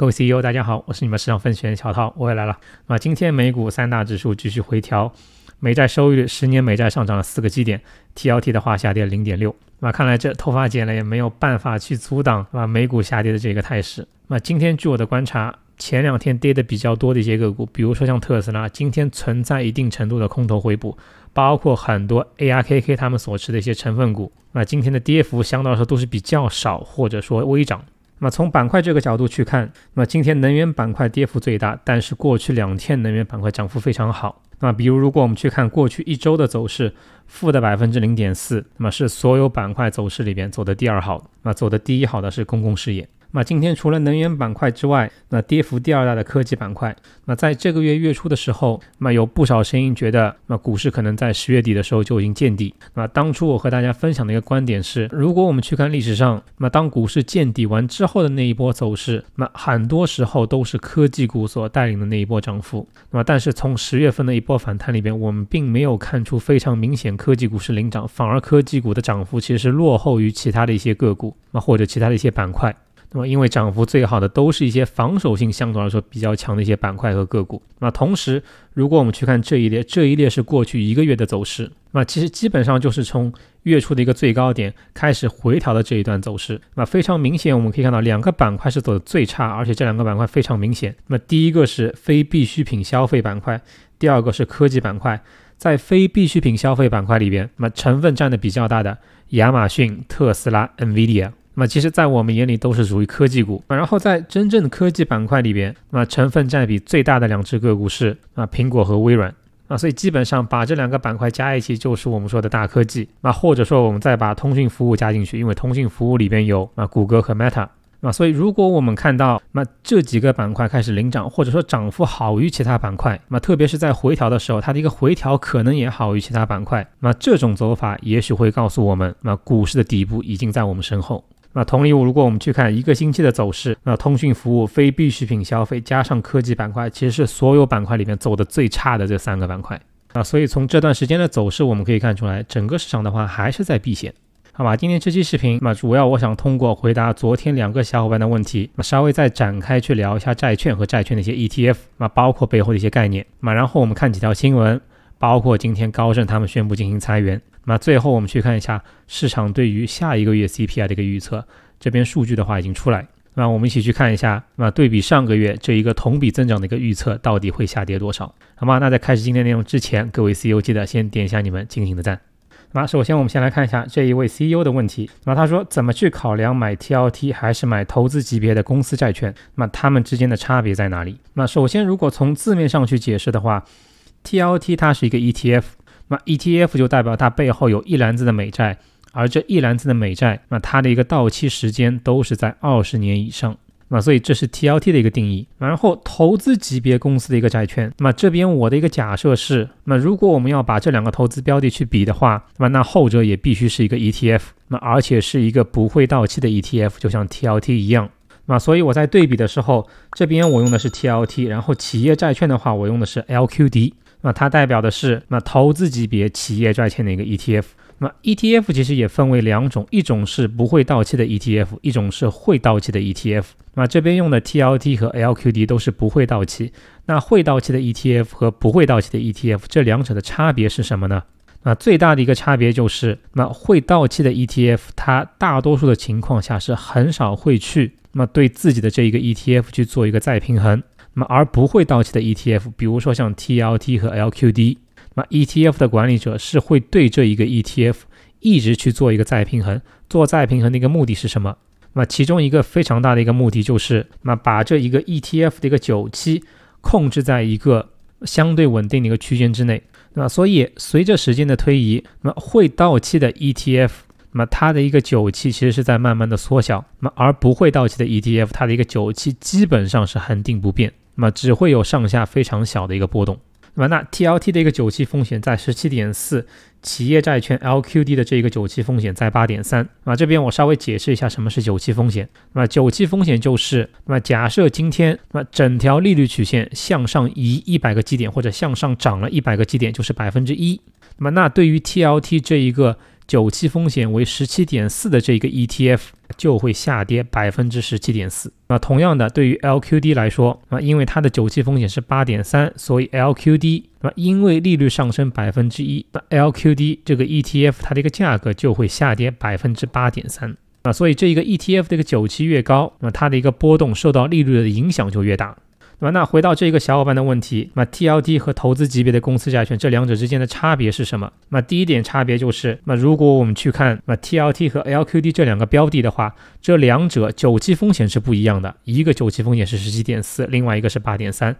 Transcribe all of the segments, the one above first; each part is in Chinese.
各位 CEO，大家好，我是你们市场分析员小涛，我又来了。那今天美股三大指数继续回调，美债收益率十年美债上涨了四个基点，TLT 的话下跌了零点六。那看来这头发剪了也没有办法去阻挡，是吧？美股下跌的这个态势。那今天据我的观察，前两天跌的比较多的一些个股，比如说像特斯拉，今天存在一定程度的空头回补，包括很多 ARKK 他们所持的一些成分股，那今天的跌幅相对来说都是比较少，或者说微涨。那从板块这个角度去看，那么今天能源板块跌幅最大，但是过去两天能源板块涨幅非常好。那么，比如如果我们去看过去一周的走势，负的百分之零点四，那么是所有板块走势里边走的第二好。那走的第一好的是公共事业。那今天除了能源板块之外，那跌幅第二大的科技板块，那在这个月月初的时候，那有不少声音觉得，那股市可能在十月底的时候就已经见底。那当初我和大家分享的一个观点是，如果我们去看历史上，那当股市见底完之后的那一波走势，那很多时候都是科技股所带领的那一波涨幅。那但是从十月份的一波反弹里边，我们并没有看出非常明显科技股是领涨，反而科技股的涨幅其实是落后于其他的一些个股，那或者其他的一些板块。那么，因为涨幅最好的都是一些防守性相对来说比较强的一些板块和个股。那同时，如果我们去看这一列，这一列是过去一个月的走势，那么其实基本上就是从月初的一个最高点开始回调的这一段走势。那非常明显，我们可以看到两个板块是走的最差，而且这两个板块非常明显。那么第一个是非必需品消费板块，第二个是科技板块。在非必需品消费板块里边，那么成分占的比较大的亚马逊、特斯拉、NVIDIA。那其实，在我们眼里都是属于科技股。然后在真正的科技板块里边，那成分占比最大的两只个股是啊苹果和微软啊，所以基本上把这两个板块加一起，就是我们说的大科技。那或者说我们再把通讯服务加进去，因为通讯服务里边有啊谷歌和 Meta。那所以如果我们看到那这几个板块开始领涨，或者说涨幅好于其他板块，那特别是在回调的时候，它的一个回调可能也好于其他板块。那这种走法也许会告诉我们，那股市的底部已经在我们身后。那同理，如果我们去看一个星期的走势，那通讯服务、非必需品消费加上科技板块，其实是所有板块里面走的最差的这三个板块。啊，所以从这段时间的走势，我们可以看出来，整个市场的话还是在避险。好吧，今天这期视频，那主要我想通过回答昨天两个小伙伴的问题，那稍微再展开去聊一下债券和债券的一些 ETF，那包括背后的一些概念。那然后我们看几条新闻，包括今天高盛他们宣布进行裁员。那最后我们去看一下市场对于下一个月 CPI 的一个预测，这边数据的话已经出来，那我们一起去看一下，那对比上个月这一个同比增长的一个预测到底会下跌多少，好吗？那在开始今天内容之前，各位 CEO 记得先点一下你们进行的赞。那首先我们先来看一下这一位 CEO 的问题，那他说怎么去考量买 TLT 还是买投资级别的公司债券？那他们之间的差别在哪里？那首先如果从字面上去解释的话，TLT 它是一个 ETF。那 ETF 就代表它背后有一篮子的美债，而这一篮子的美债，那它的一个到期时间都是在二十年以上。那所以这是 TLT 的一个定义，然后投资级别公司的一个债券。那么这边我的一个假设是，那如果我们要把这两个投资标的去比的话，那么那后者也必须是一个 ETF，那而且是一个不会到期的 ETF，就像 TLT 一样。那所以我在对比的时候，这边我用的是 TLT，然后企业债券的话我用的是 LQD。那它代表的是那投资级别企业债券的一个 ETF。那 ETF 其实也分为两种，一种是不会到期的 ETF，一种是会到期的 ETF。那这边用的 TLT 和 LQD 都是不会到期。那会到期的 ETF 和不会到期的 ETF 这两者的差别是什么呢？那最大的一个差别就是，那会到期的 ETF 它大多数的情况下是很少会去，那对自己的这一个 ETF 去做一个再平衡。那么而不会到期的 ETF，比如说像 TLT 和 LQD，那么 ETF 的管理者是会对这一个 ETF 一直去做一个再平衡，做再平衡的一个目的是什么？那么其中一个非常大的一个目的就是，那把这一个 ETF 的一个久期控制在一个相对稳定的一个区间之内。那么所以随着时间的推移，那么会到期的 ETF，那么它的一个久期其实是在慢慢的缩小，那么而不会到期的 ETF，它的一个久期基本上是恒定不变。那么只会有上下非常小的一个波动。那么那 T L T 的一个久期风险在十七点四，企业债券 L Q D 的这一个久期风险在八点三。那么这边我稍微解释一下什么是久期风险。那么久期风险就是，那么假设今天那么整条利率曲线向上移一百个基点，或者向上涨了一百个基点，就是百分之一。那么那对于 T L T 这一个。九期风险为十七点四的这个 ETF 就会下跌百分之十七点四。那同样的，对于 LQD 来说，啊，因为它的九期风险是八点三，所以 LQD，那因为利率上升百分之一，那 LQD 这个 ETF 它的一个价格就会下跌百分之八点三。啊，所以这一个 ETF 一个久期越高，那它的一个波动受到利率的影响就越大。那回到这一个小伙伴的问题，那 TLD 和投资级别的公司债券这两者之间的差别是什么？那第一点差别就是，那如果我们去看那 t l t 和 LQD 这两个标的的话，这两者久期风险是不一样的，一个久期风险是十七点四，另外一个是八点三。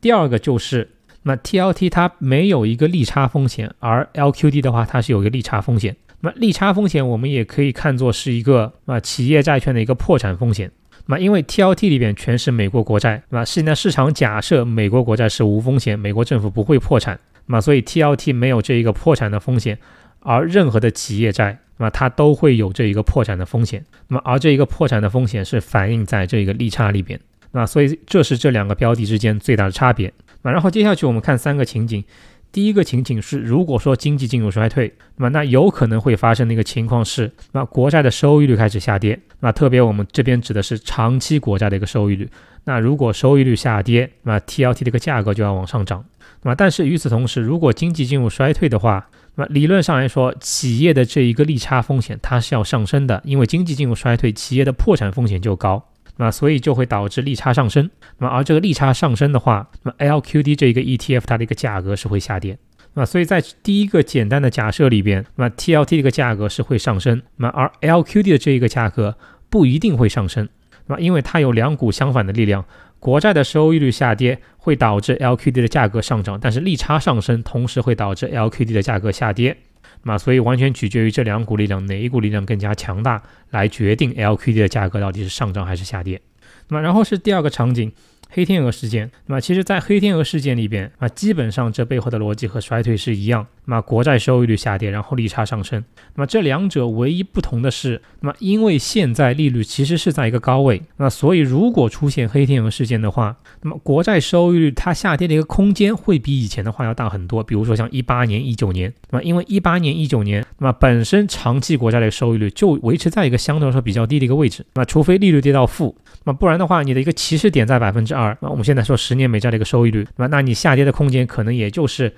第二个就是，那 t l t 它没有一个利差风险，而 LQD 的话它是有一个利差风险。那利差风险我们也可以看作是一个啊企业债券的一个破产风险。那因为 TLT 里边全是美国国债，那现在市场假设美国国债是无风险，美国政府不会破产，那所以 TLT 没有这一个破产的风险，而任何的企业债，那么它都会有这一个破产的风险，那么而这一个破产的风险是反映在这个利差里边，那所以这是这两个标的之间最大的差别，那然后接下去我们看三个情景。第一个情景是，如果说经济进入衰退，那么那有可能会发生的一个情况是，那国债的收益率开始下跌。那特别我们这边指的是长期国债的一个收益率。那如果收益率下跌，那 TLT 的一个价格就要往上涨。那么但是与此同时，如果经济进入衰退的话，那么理论上来说，企业的这一个利差风险它是要上升的，因为经济进入衰退，企业的破产风险就高。那所以就会导致利差上升。那么，而这个利差上升的话，那么 L Q D 这一个 E T F 它的一个价格是会下跌。那所以在第一个简单的假设里边，那么 T L T 这个价格是会上升。那么，而 L Q D 的这一个价格不一定会上升。那么，因为它有两股相反的力量：国债的收益率下跌会导致 L Q D 的价格上涨，但是利差上升同时会导致 L Q D 的价格下跌。那所以完全取决于这两股力量哪一股力量更加强大，来决定 LQD 的价格到底是上涨还是下跌。那么，然后是第二个场景，黑天鹅事件。那么，其实，在黑天鹅事件里边啊，基本上这背后的逻辑和衰退是一样。那国债收益率下跌，然后利差上升。那么这两者唯一不同的是，那么因为现在利率其实是在一个高位，那所以如果出现黑天鹅事件的话，那么国债收益率它下跌的一个空间会比以前的话要大很多。比如说像一八年、一九年，那么因为一八年、一九年，那么本身长期国债的一个收益率就维持在一个相对来说比较低的一个位置。那除非利率跌到负，那么不然的话，你的一个起始点在百分之二。那我们现在说十年美债的一个收益率，那么那你下跌的空间可能也就是。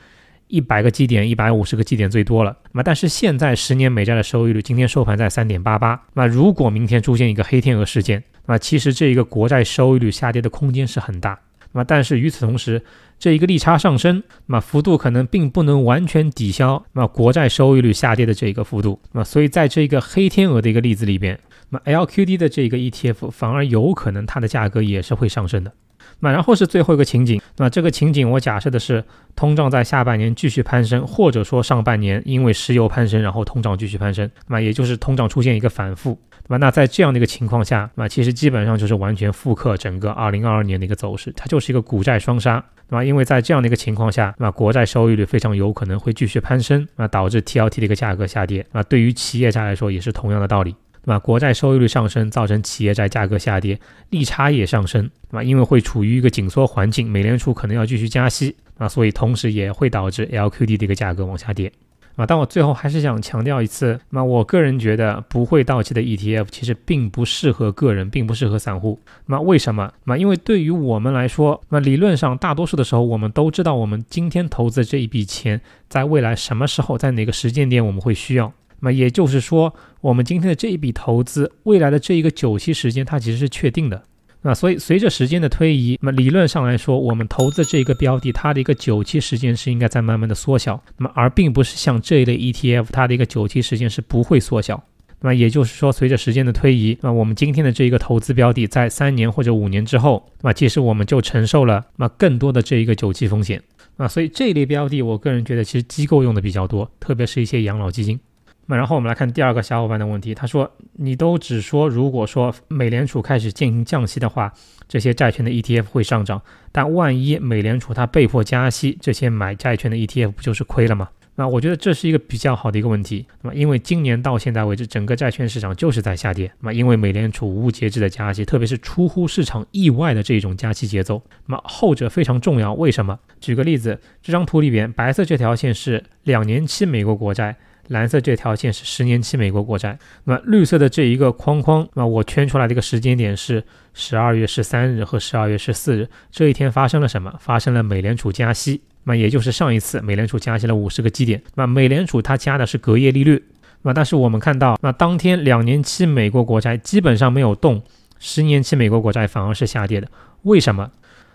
一百个基点，一百五十个基点最多了。那么，但是现在十年美债的收益率今天收盘在三点八八。那如果明天出现一个黑天鹅事件，那其实这一个国债收益率下跌的空间是很大。那么，但是与此同时，这一个利差上升，那么幅度可能并不能完全抵消那国债收益率下跌的这一个幅度。那么，所以在这一个黑天鹅的一个例子里边，那 LQD 的这个 ETF 反而有可能它的价格也是会上升的。那然后是最后一个情景，那这个情景我假设的是通胀在下半年继续攀升，或者说上半年因为石油攀升，然后通胀继续攀升，那么也就是通胀出现一个反复。那么那在这样的一个情况下，那其实基本上就是完全复刻整个2022年的一个走势，它就是一个股债双杀。那么因为在这样的一个情况下，那国债收益率非常有可能会继续攀升，那导致 TLT 的一个价格下跌。那对于企业家来说也是同样的道理。那么国债收益率上升，造成企业债价格下跌，利差也上升。那么因为会处于一个紧缩环境，美联储可能要继续加息，啊，所以同时也会导致 LQD 的一个价格往下跌。啊，但我最后还是想强调一次，那我个人觉得不会到期的 ETF 其实并不适合个人，并不适合散户。那为什么？那因为对于我们来说，那理论上大多数的时候，我们都知道我们今天投资这一笔钱，在未来什么时候，在哪个时间点我们会需要。那么也就是说，我们今天的这一笔投资，未来的这一个久期时间，它其实是确定的。那所以，随着时间的推移，那么理论上来说，我们投资这一个标的，它的一个久期时间是应该在慢慢的缩小。那么而并不是像这一类 ETF，它的一个久期时间是不会缩小。那么也就是说，随着时间的推移，那我们今天的这一个投资标的，在三年或者五年之后，那么其实我们就承受了那更多的这一个久期风险。啊，所以这一类标的，我个人觉得其实机构用的比较多，特别是一些养老基金。那然后我们来看第二个小伙伴的问题，他说：“你都只说，如果说美联储开始进行降息的话，这些债券的 ETF 会上涨，但万一美联储它被迫加息，这些买债券的 ETF 不就是亏了吗？”那我觉得这是一个比较好的一个问题。那么，因为今年到现在为止，整个债券市场就是在下跌。那么，因为美联储无节制的加息，特别是出乎市场意外的这种加息节奏，那么后者非常重要。为什么？举个例子，这张图里边，白色这条线是两年期美国国债。蓝色这条线是十年期美国国债，那么绿色的这一个框框，那我圈出来的一个时间点是十二月十三日和十二月十四日，这一天发生了什么？发生了美联储加息，那也就是上一次美联储加息了五十个基点，那美联储它加的是隔夜利率，那但是我们看到，那当天两年期美国国债基本上没有动，十年期美国国债反而是下跌的，为什么？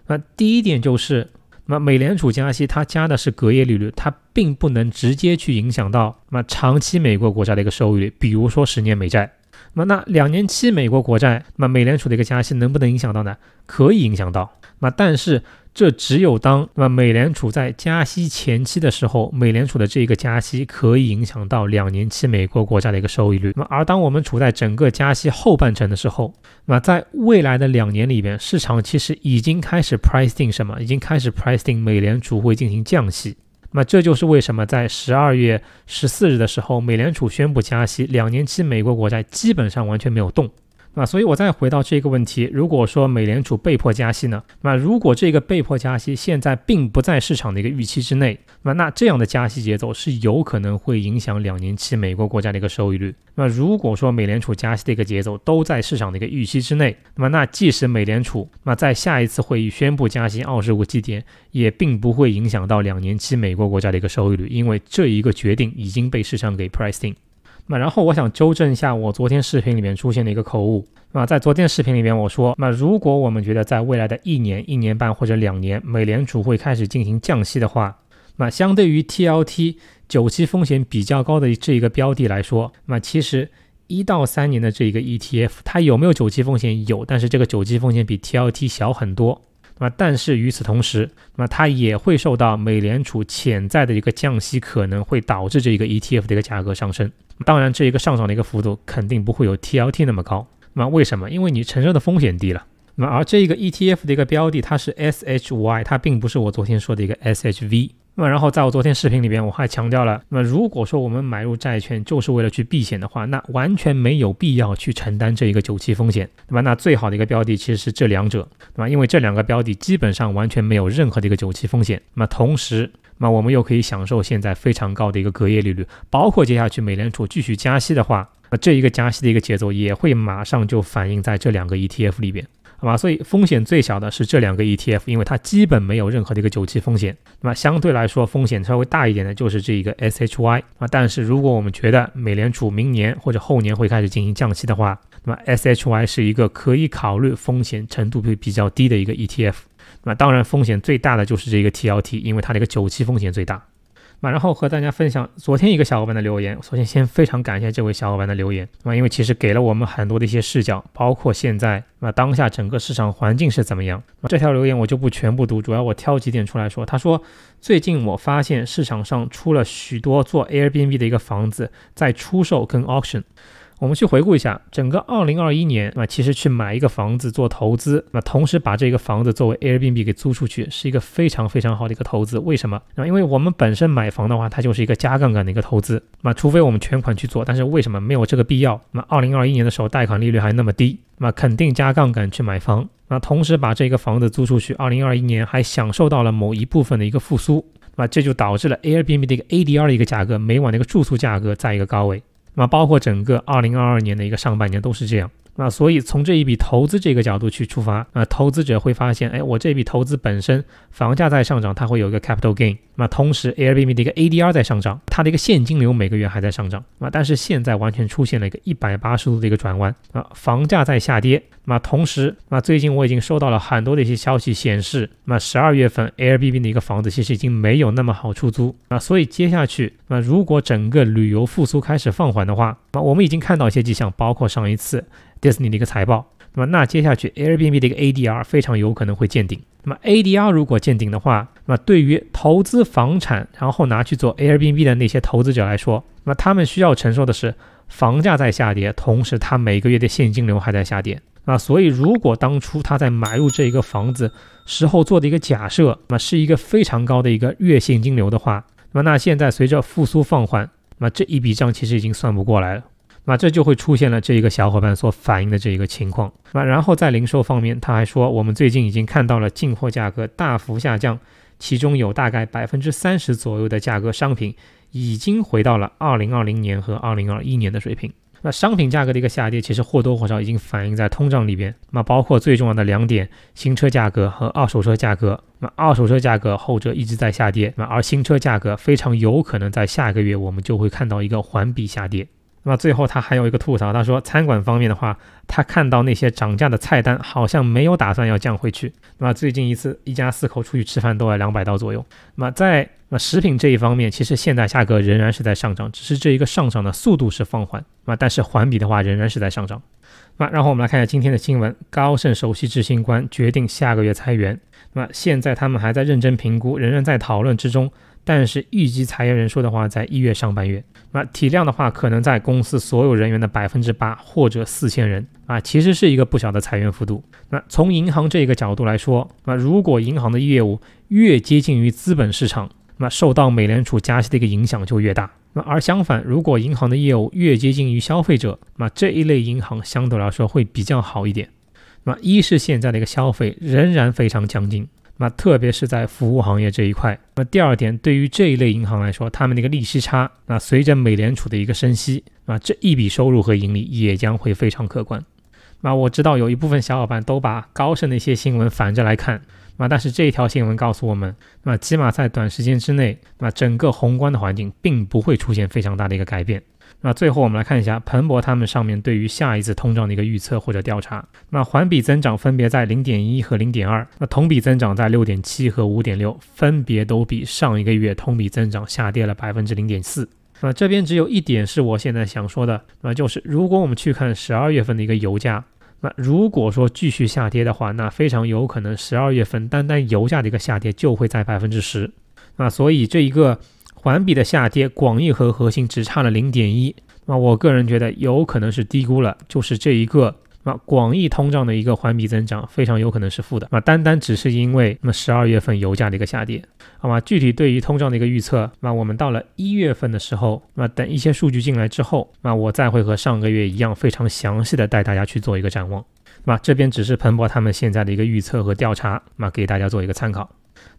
那第一点就是。那美联储加息，它加的是隔夜利率，它并不能直接去影响到那长期美国国债的一个收益率，比如说十年美债。那那两年期美国国债，那美联储的一个加息能不能影响到呢？可以影响到。那但是这只有当那美联储在加息前期的时候，美联储的这一个加息可以影响到两年期美国国债的一个收益率。那么而当我们处在整个加息后半程的时候，那在未来的两年里边，市场其实已经开始 pricing 什么，已经开始 pricing 美联储会进行降息。那这就是为什么在十二月十四日的时候，美联储宣布加息，两年期美国国债基本上完全没有动。那所以，我再回到这个问题，如果说美联储被迫加息呢，那么如果这个被迫加息现在并不在市场的一个预期之内，那那这样的加息节奏是有可能会影响两年期美国国债的一个收益率。那如果说美联储加息的一个节奏都在市场的一个预期之内，那么那即使美联储那在下一次会议宣布加息二十五基点，也并不会影响到两年期美国国债的一个收益率，因为这一个决定已经被市场给 pricing。那然后我想纠正一下我昨天视频里面出现的一个口误。那在昨天视频里面我说，那如果我们觉得在未来的一年、一年半或者两年，美联储会开始进行降息的话，那相对于 TLT 久期风险比较高的这一个标的来说，那其实一到三年的这一个 ETF 它有没有久期风险有，但是这个久期风险比 TLT 小很多。那么，但是与此同时，那么它也会受到美联储潜在的一个降息可能会导致这一个 ETF 的一个价格上升。当然，这一个上涨的一个幅度肯定不会有 TLT 那么高。那么，为什么？因为你承受的风险低了。那么，而这一个 ETF 的一个标的它是 SHY，它并不是我昨天说的一个 SHV。那么，然后在我昨天视频里边，我还强调了，那么如果说我们买入债券就是为了去避险的话，那完全没有必要去承担这一个久期风险，对吧？那最好的一个标的其实是这两者，对吧？因为这两个标的基本上完全没有任何的一个久期风险，那么同时，那我们又可以享受现在非常高的一个隔夜利率，包括接下去美联储继续加息的话，那这一个加息的一个节奏也会马上就反映在这两个 ETF 里边。好吧，所以风险最小的是这两个 ETF，因为它基本没有任何的一个久期风险。那么相对来说，风险稍微大一点的就是这一个 SHY 啊。但是如果我们觉得美联储明年或者后年会开始进行降息的话，那么 SHY 是一个可以考虑风险程度会比较低的一个 ETF。那么当然风险最大的就是这个 TLT，因为它的一个久期风险最大。然后和大家分享昨天一个小伙伴的留言，首先先非常感谢这位小伙伴的留言，那因为其实给了我们很多的一些视角，包括现在那当下整个市场环境是怎么样。那这条留言我就不全部读，主要我挑几点出来说。他说最近我发现市场上出了许多做 Airbnb 的一个房子在出售跟 auction。我们去回顾一下整个二零二一年，那其实去买一个房子做投资，那同时把这个房子作为 Airbnb 给租出去，是一个非常非常好的一个投资。为什么？那因为我们本身买房的话，它就是一个加杠杆的一个投资。那除非我们全款去做，但是为什么没有这个必要？那二零二一年的时候，贷款利率还那么低，那肯定加杠杆去买房。那同时把这个房子租出去，二零二一年还享受到了某一部分的一个复苏，那这就导致了 Airbnb 的一个 ADR 的一个价格，每晚的一个住宿价格在一个高位。那么，包括整个2022年的一个上半年都是这样。那所以从这一笔投资这个角度去出发，那投资者会发现，哎，我这笔投资本身房价在上涨，它会有一个 capital gain。那同时 Airbnb 的一个 ADR 在上涨，它的一个现金流每个月还在上涨。那但是现在完全出现了一个一百八十度的一个转弯，啊，房价在下跌。那同时，那最近我已经收到了很多的一些消息显示，那十二月份 Airbnb 的一个房子其实已经没有那么好出租。啊，所以接下去，那如果整个旅游复苏开始放缓的话，那我们已经看到一些迹象，包括上一次。迪士尼的一个财报，那么那接下去 Airbnb 的一个 ADR 非常有可能会见顶。那么 ADR 如果见顶的话，那么对于投资房产然后拿去做 Airbnb 的那些投资者来说，那么他们需要承受的是房价在下跌，同时他每个月的现金流还在下跌。啊，所以如果当初他在买入这一个房子时候做的一个假设，那么是一个非常高的一个月现金流的话，那么那现在随着复苏放缓，那么这一笔账其实已经算不过来了。那这就会出现了这一个小伙伴所反映的这一个情况。那然后在零售方面，他还说，我们最近已经看到了进货价格大幅下降，其中有大概百分之三十左右的价格商品已经回到了二零二零年和二零二一年的水平。那商品价格的一个下跌，其实或多或少已经反映在通胀里边。那包括最重要的两点：新车价格和二手车价格。那二手车价格，后者一直在下跌，那而新车价格非常有可能在下个月我们就会看到一个环比下跌。那么最后他还有一个吐槽，他说餐馆方面的话，他看到那些涨价的菜单，好像没有打算要降回去。那么最近一次一家四口出去吃饭都要两百刀左右。那么在那食品这一方面，其实现在价格仍然是在上涨，只是这一个上涨的速度是放缓。啊，但是环比的话仍然是在上涨。那然后我们来看一下今天的新闻，高盛首席执行官决定下个月裁员。那么现在他们还在认真评估，仍然在讨论之中。但是预计裁员人数的话，在一月上半月，那体量的话，可能在公司所有人员的百分之八或者四千人啊，其实是一个不小的裁员幅度。那从银行这个角度来说，那如果银行的业务越接近于资本市场，那受到美联储加息的一个影响就越大。那而相反，如果银行的业务越接近于消费者，那这一类银行相对来说会比较好一点。那一是现在的一个消费仍然非常强劲。那特别是在服务行业这一块。那第二点，对于这一类银行来说，他们的一个利息差，那随着美联储的一个升息，那这一笔收入和盈利也将会非常可观。那我知道有一部分小伙伴都把高盛的一些新闻反着来看，那但是这一条新闻告诉我们，那起码在短时间之内，那整个宏观的环境并不会出现非常大的一个改变。那最后我们来看一下彭博他们上面对于下一次通胀的一个预测或者调查。那环比增长分别在零点一和零点二，那同比增长在六点七和五点六，分别都比上一个月同比增长下跌了百分之零点四。那这边只有一点是我现在想说的，那就是如果我们去看十二月份的一个油价，那如果说继续下跌的话，那非常有可能十二月份单单油价的一个下跌就会在百分之十。那所以这一个。环比的下跌，广义和核心只差了零点一，那我个人觉得有可能是低估了，就是这一个，那广义通胀的一个环比增长非常有可能是负的，那单单只是因为那么十二月份油价的一个下跌，好吧？具体对于通胀的一个预测，那我们到了一月份的时候，那等一些数据进来之后，那我再会和上个月一样，非常详细的带大家去做一个展望，那这边只是彭博他们现在的一个预测和调查，那给大家做一个参考。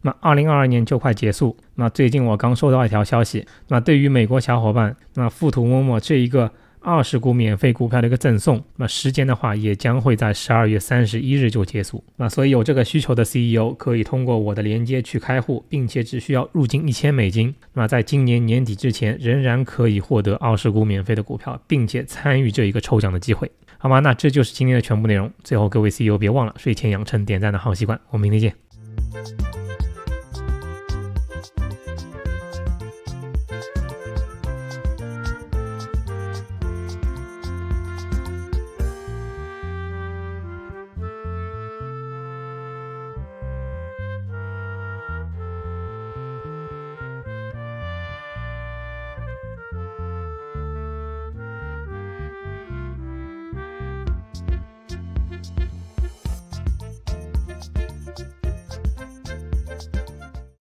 那二零二二年就快结束。那最近我刚收到一条消息，那对于美国小伙伴，那富途摸摸这一个二十股免费股票的一个赠送，那时间的话也将会在十二月三十一日就结束。那所以有这个需求的 CEO 可以通过我的链接去开户，并且只需要入金一千美金。那在今年年底之前，仍然可以获得二十股免费的股票，并且参与这一个抽奖的机会。好吗？那这就是今天的全部内容。最后各位 CEO 别忘了睡前养成点赞的好习惯。我们明天见。